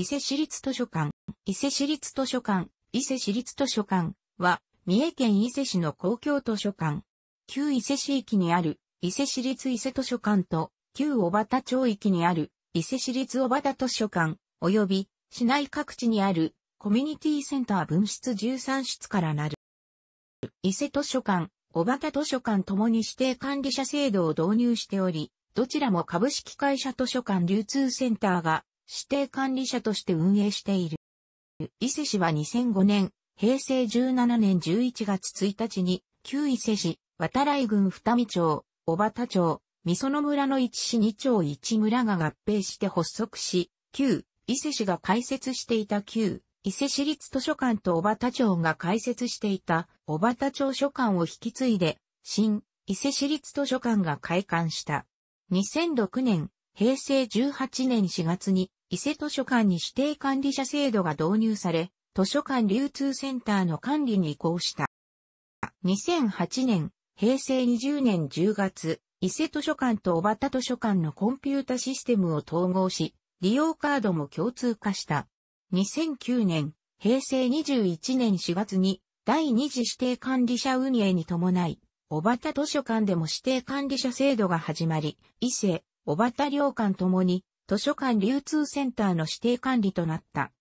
伊勢市立図書館。伊勢市立図書館、伊勢市立図書館は、三重県伊勢市の公共図書館。旧伊勢市域にある伊勢市立伊勢図書館と、旧小畑町域にある伊勢市立小畑図書館、及び市内各地にあるコミュニティセンター分室13室からなる。伊勢図書館、小畑図書館ともに指定管理者制度を導入しており、どちらも株式会社図書館流通センターが指定管理者として運営している。伊勢市は2005年、平成17年11月1日に、旧伊勢市、渡来郡二見町、小畑町、美園村の一市二町一村が合併して発足し、旧伊勢市が開設していた旧伊勢市立図書館と小畑町が開設していた小畑町書館を引き継いで、新伊勢市立図書館が開館した。2006年、平成18年4月に伊勢図書館に指定管理者制度が導入され、図書館流通センターの管理に移行した。2008年、平成20年10月、伊勢図書館と小畑図書館のコンピュータシステムを統合し、利用カードも共通化した。2009年、平成21年4月に、第二次指定管理者運営に伴い、小畑図書館でも指定管理者制度が始まり、伊勢、小畑両館ともに図書館流通センターの指定管理となった。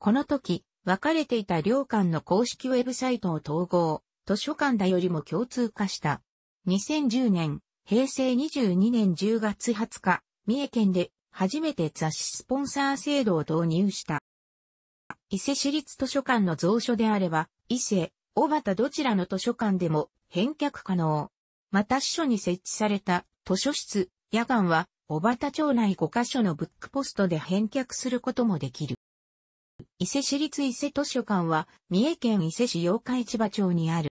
この時、分かれていた両館の公式ウェブサイトを統合、図書館だよりも共通化した。2010年、平成22年10月20日、三重県で初めて雑誌スポンサー制度を導入した。伊勢市立図書館の蔵書であれば、伊勢、小畑どちらの図書館でも返却可能。また市所に設置された図書室、夜間は小畑町内5カ所のブックポストで返却することもできる。伊勢市立伊勢図書館は、三重県伊勢市八日市場町にある、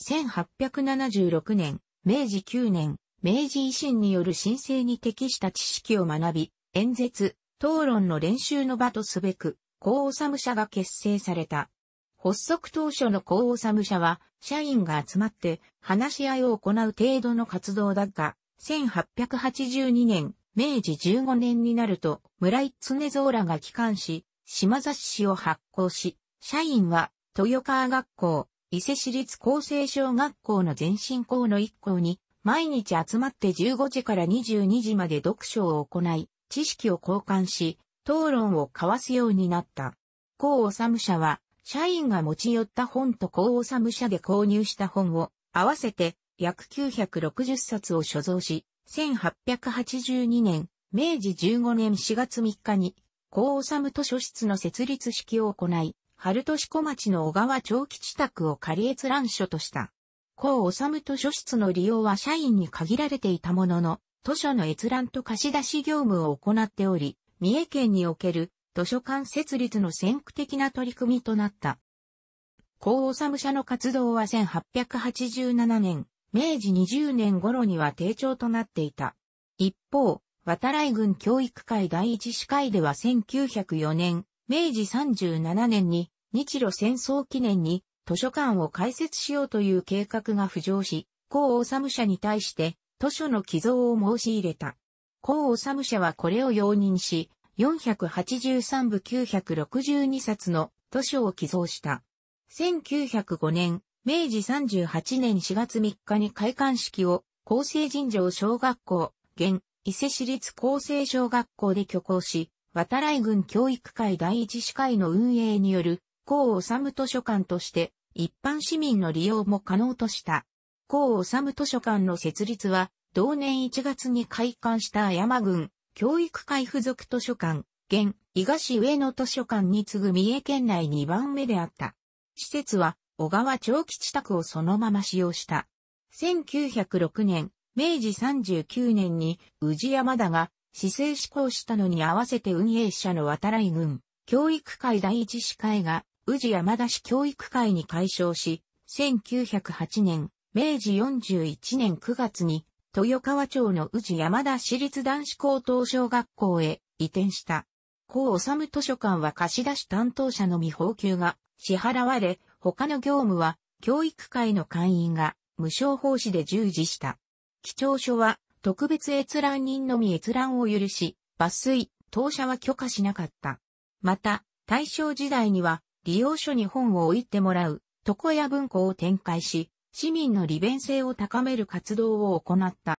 1876年、明治9年、明治維新による申請に適した知識を学び、演説、討論の練習の場とすべく、高治社が結成された。発足当初の高治社は、社員が集まって話し合いを行う程度の活動だが、1882年、明治15年になると、村井常蔵らが帰還し、島雑誌を発行し、社員は、豊川学校、伊勢市立厚生小学校の前進校の一校に、毎日集まって15時から22時まで読書を行い、知識を交換し、討論を交わすようになった。高治社は、社員が持ち寄った本と高治社で購入した本を、合わせて約960冊を所蔵し、1882年、明治15年4月3日に、高治図書室の設立式を行い、春都市小町の小川長期地宅を仮閲覧所とした。高治図書室の利用は社員に限られていたものの、図書の閲覧と貸し出し業務を行っており、三重県における図書館設立の先駆的な取り組みとなった。高治社の活動は1887年、明治20年頃には定調となっていた。一方、渡来郡教育会第一司会では1904年、明治37年に日露戦争記念に図書館を開設しようという計画が浮上し、高治社に対して図書の寄贈を申し入れた。高治社はこれを容認し、483部962冊の図書を寄贈した。1905年、明治38年4月3日に開館式を、厚生尋常小学校、現、伊勢市立厚生小学校で挙行し、渡来郡教育会第一司会の運営による、高治図書館として、一般市民の利用も可能とした。高治図書館の設立は、同年1月に開館した山郡、教育会附属図書館、現、伊賀市上野図書館に次ぐ三重県内2番目であった。施設は、小川長吉宅をそのまま使用した。1906年、明治39年に宇治山田が市政施行したのに合わせて運営者の渡来軍、教育会第一司会が宇治山田市教育会に改称し、1908年、明治41年9月に豊川町の宇治山田市立男子高等小学校へ移転した。高治図書館は貸し出し担当者のみ報給が支払われ、他の業務は、教育会の会員が、無償奉仕で従事した。基調書は、特別閲覧人のみ閲覧を許し、抜粋、当社は許可しなかった。また、大正時代には、利用書に本を置いてもらう、床屋文庫を展開し、市民の利便性を高める活動を行った。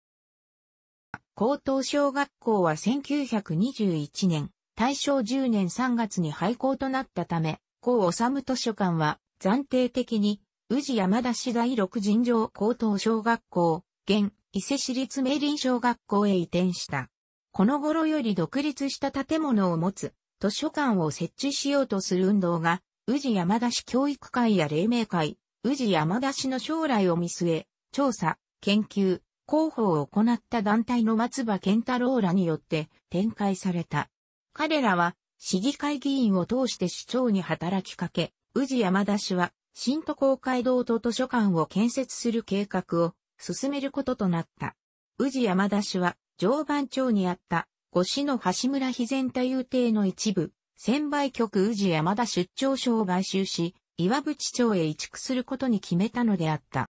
高等小学校は1921年、大正10年3月に廃校となったため、高治図書館は暫定的に、宇治山田市第六尋常高等小学校、現、伊勢市立明林小学校へ移転した。この頃より独立した建物を持つ、図書館を設置しようとする運動が、宇治山田市教育会や黎明会、宇治山田市の将来を見据え、調査、研究、広報を行った団体の松葉健太郎らによって展開された。彼らは市議会議員を通して市長に働きかけ、宇治山田氏は、新都公会堂と図書館を建設する計画を進めることとなった。宇治山田氏は、常磐町にあった、五市の橋村肥前太夫邸の一部、千売局宇治山田出張所を買収し、岩淵町へ移築することに決めたのであった。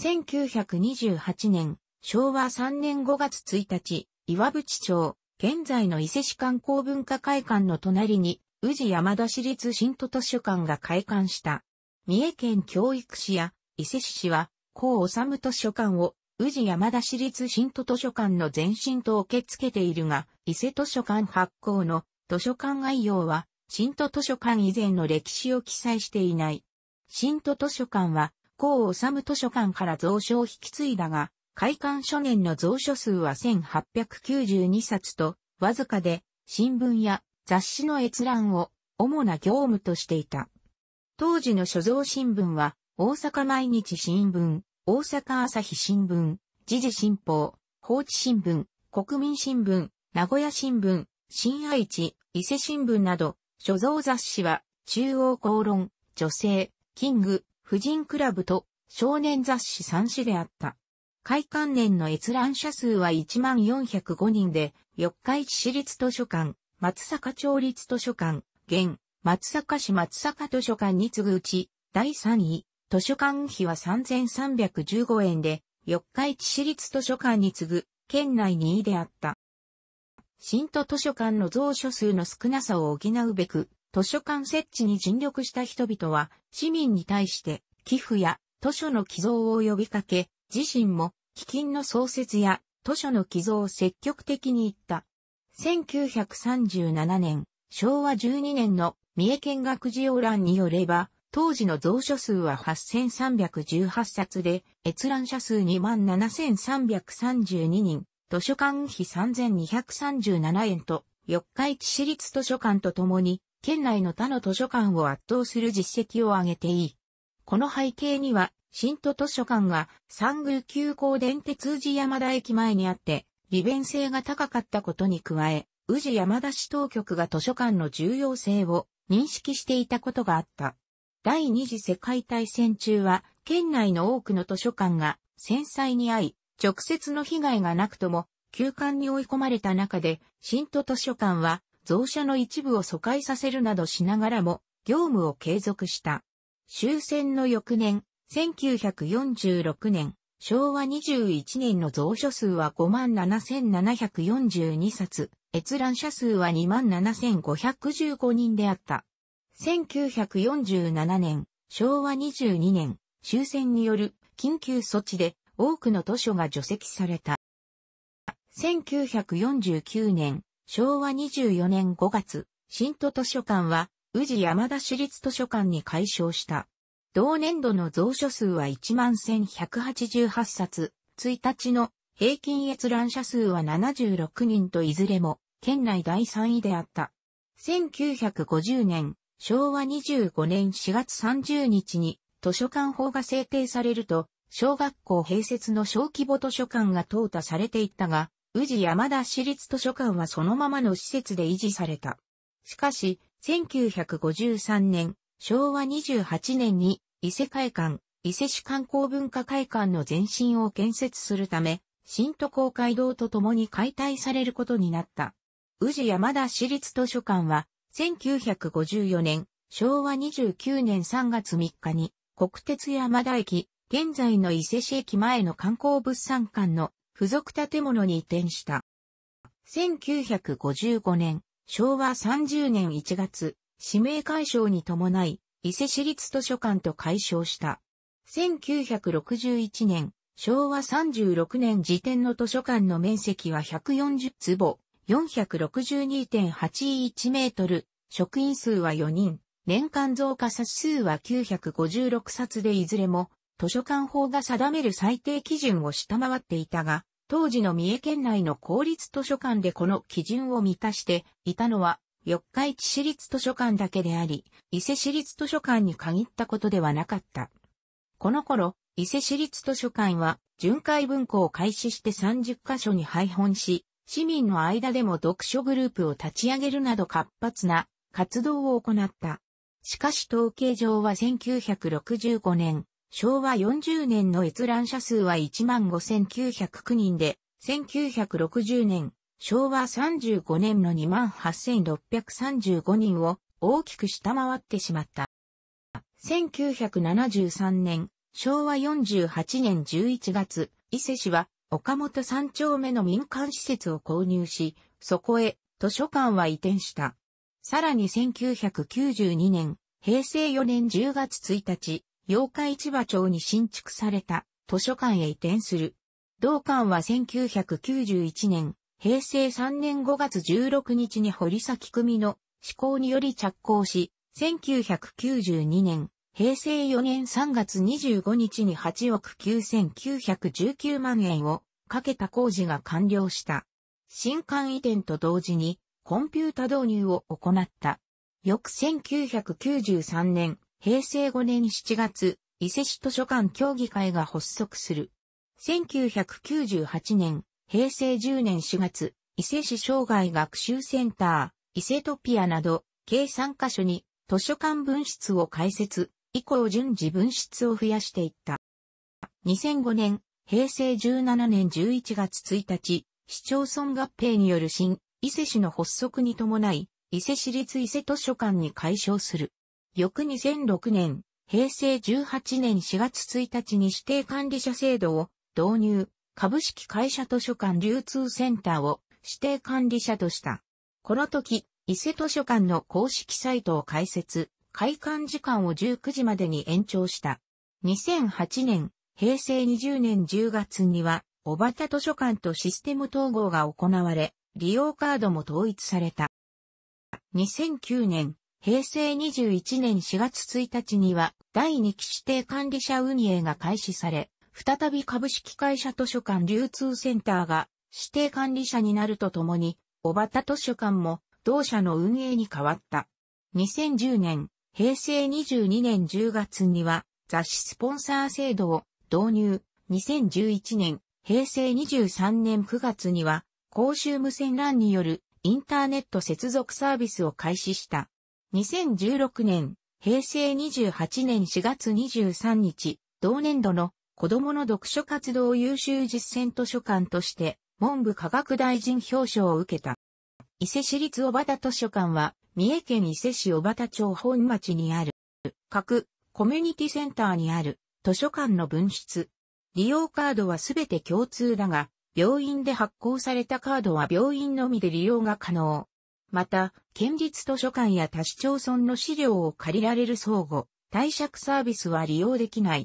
1928年、昭和3年5月1日、岩淵町、現在の伊勢市観光文化会館の隣に、宇治山田市立新都図書館が開館した。三重県教育市や伊勢市市は、高治図書館を宇治山田市立新都図書館の前身と受け付けているが、伊勢図書館発行の図書館概要は、新都図書館以前の歴史を記載していない。新都図書館は、高治図書館から蔵書を引き継いだが、開館初年の蔵書数は1892冊と、わずかで、新聞や雑誌の閲覧を主な業務としていた。当時の所蔵新聞は、大阪毎日新聞、大阪朝日新聞、時事新報、放置新聞、国民新聞、名古屋新聞、新愛知、伊勢新聞など、所蔵雑誌は、中央公論、女性、キング、婦人クラブと、少年雑誌3誌であった。開館年の閲覧者数は1405人で、四日市市立図書館、松阪町立図書館、現、松阪市松阪図書館に次ぐうち、第3位、図書館費は3315円で、四日市市立図書館に次ぐ、県内2位であった。新都図書館の蔵書数の少なさを補うべく、図書館設置に尽力した人々は、市民に対して、寄付や図書の寄贈を呼びかけ、自身も、基金の創設や図書の寄贈を積極的に行った。1937年、昭和12年の三重県学事要欄によれば、当時の蔵書数は8318冊で、閲覧者数27,332人、図書館費3237円と、四日市市立図書館とともに、県内の他の図書館を圧倒する実績を挙げていい。この背景には、新都図書館が三宮急行電鉄寺山田駅前にあって、利便性が高かったことに加え、宇治山田市当局が図書館の重要性を認識していたことがあった。第二次世界大戦中は、県内の多くの図書館が戦災に遭い、直接の被害がなくとも、休館に追い込まれた中で、新都図書館は、蔵車の一部を疎開させるなどしながらも、業務を継続した。終戦の翌年、1946年、昭和21年の蔵書数は57,742冊、閲覧者数は27,515人であった。1947年、昭和22年、終戦による緊急措置で多くの図書が除籍された。1949年、昭和24年5月、新都図書館は、宇治山田市立図書館に改称した。同年度の蔵書数は11,188冊、1日の平均閲覧者数は76人といずれも、県内第3位であった。1950年、昭和25年4月30日に図書館法が制定されると、小学校併設の小規模図書館が淘汰されていったが、宇治山田市立図書館はそのままの施設で維持された。しかし、1953年、昭和28年に伊勢会館、伊勢市観光文化会館の前身を建設するため、新都公会堂と共に解体されることになった。宇治山田市立図書館は、1954年、昭和29年3月3日に、国鉄山田駅、現在の伊勢市駅前の観光物産館の付属建物に移転した。1955年、昭和30年1月、指名解消に伴い、伊勢市立図書館と解消した。1961年、昭和36年時点の図書館の面積は140坪、462.81メートル、職員数は4人、年間増加冊数は956冊でいずれも、図書館法が定める最低基準を下回っていたが、当時の三重県内の公立図書館でこの基準を満たしていたのは四日市市立図書館だけであり、伊勢市立図書館に限ったことではなかった。この頃、伊勢市立図書館は、巡回文庫を開始して30カ所に配本し、市民の間でも読書グループを立ち上げるなど活発な活動を行った。しかし統計上は1965年、昭和40年の閲覧者数は15,909人で、1960年、昭和35年の28,635人を大きく下回ってしまった。1973年、昭和48年11月、伊勢市は岡本3丁目の民間施設を購入し、そこへ図書館は移転した。さらに1992年、平成4年10月1日、八日市場町に新築された図書館へ移転する。同館は1991年、平成3年5月16日に堀崎組の施行により着工し、1992年、平成4年3月25日に8億9919万円をかけた工事が完了した。新館移転と同時にコンピュータ導入を行った。翌1993年、平成5年7月、伊勢市図書館協議会が発足する。1998年、平成10年4月、伊勢市障害学習センター、伊勢トピアなど、計3カ所に図書館分室を開設、以降順次分室を増やしていった。2005年、平成17年11月1日、市町村合併による新、伊勢市の発足に伴い、伊勢市立伊勢図書館に改称する。翌2006年、平成18年4月1日に指定管理者制度を導入、株式会社図書館流通センターを指定管理者とした。この時、伊勢図書館の公式サイトを開設、開館時間を19時までに延長した。2008年、平成20年10月には、小畑図書館とシステム統合が行われ、利用カードも統一された。2009年、平成21年4月1日には、第2期指定管理者運営が開始され、再び株式会社図書館流通センターが指定管理者になるとともに、小畑図書館も同社の運営に変わった。2010年、平成22年10月には雑誌スポンサー制度を導入。2011年、平成23年9月には公衆無線 LAN によるインターネット接続サービスを開始した。2016年、平成28年4月23日、同年度の子供の読書活動優秀実践図書館として、文部科学大臣表彰を受けた。伊勢市立小畑図書館は、三重県伊勢市小畑町本町にある、各コミュニティセンターにある図書館の分室。利用カードはすべて共通だが、病院で発行されたカードは病院のみで利用が可能。また、県立図書館や他市町村の資料を借りられる相互、貸借サービスは利用できない。